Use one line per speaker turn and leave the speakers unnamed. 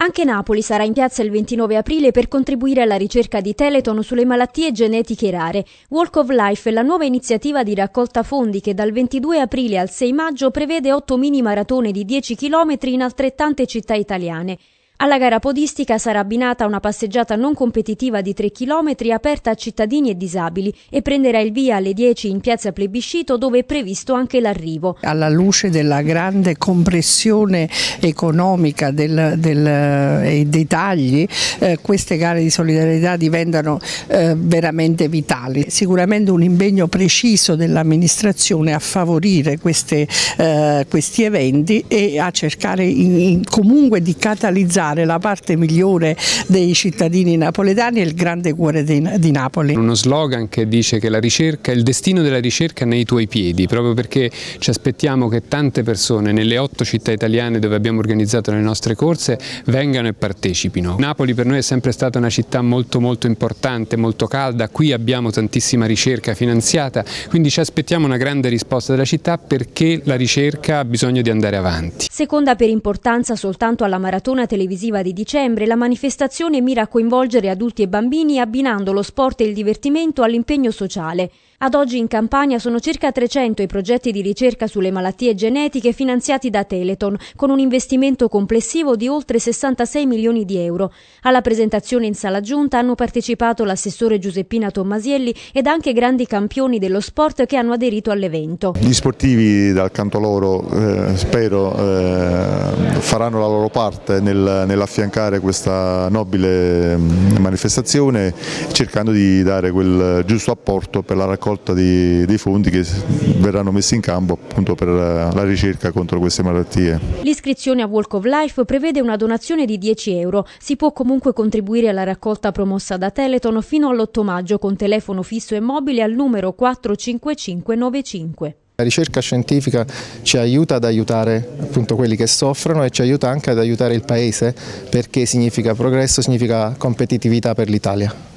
Anche Napoli sarà in piazza il 29 aprile per contribuire alla ricerca di Teleton sulle malattie genetiche rare. Walk of Life è la nuova iniziativa di raccolta fondi che dal 22 aprile al 6 maggio prevede 8 mini maratone di 10 km in altrettante città italiane. Alla gara podistica sarà abbinata una passeggiata non competitiva di 3 km aperta a cittadini e disabili e prenderà il via alle 10 in piazza Plebiscito dove è previsto anche
l'arrivo. Alla luce della grande compressione economica del, del, eh, e dei tagli, eh, queste gare di solidarietà diventano eh, veramente vitali. Sicuramente un impegno preciso dell'amministrazione a favorire queste, eh, questi eventi e a cercare in, comunque di catalizzare dare la parte migliore dei cittadini napoletani e il grande cuore di Napoli.
Uno slogan che dice che la ricerca, il destino della ricerca è nei tuoi piedi, proprio perché ci aspettiamo che tante persone nelle otto città italiane dove abbiamo organizzato le nostre corse vengano e partecipino. Napoli per noi è sempre stata una città molto molto importante, molto calda, qui abbiamo tantissima ricerca finanziata, quindi ci aspettiamo una grande risposta della città perché la ricerca ha bisogno di andare avanti.
Seconda per importanza soltanto alla maratona televisiva televisiva di dicembre, la manifestazione mira a coinvolgere adulti e bambini abbinando lo sport e il divertimento all'impegno sociale. Ad oggi in Campania sono circa 300 i progetti di ricerca sulle malattie genetiche finanziati da Teleton, con un investimento complessivo di oltre 66 milioni di euro. Alla presentazione in sala giunta hanno partecipato l'assessore Giuseppina Tommasielli ed anche grandi campioni dello sport che hanno aderito all'evento.
Gli sportivi dal canto loro eh, spero eh, faranno la loro parte nel, nell'affiancare questa nobile mm, manifestazione cercando di dare quel eh, giusto apporto per la raccolta raccolta di, di fondi che verranno messi in campo appunto per la ricerca contro queste malattie.
L'iscrizione a Walk of Life prevede una donazione di 10 euro. Si può comunque contribuire alla raccolta promossa da Teleton fino all'8 maggio con telefono fisso e mobile al numero 45595.
La ricerca scientifica ci aiuta ad aiutare appunto quelli che soffrono e ci aiuta anche ad aiutare il Paese perché significa progresso, significa competitività per l'Italia.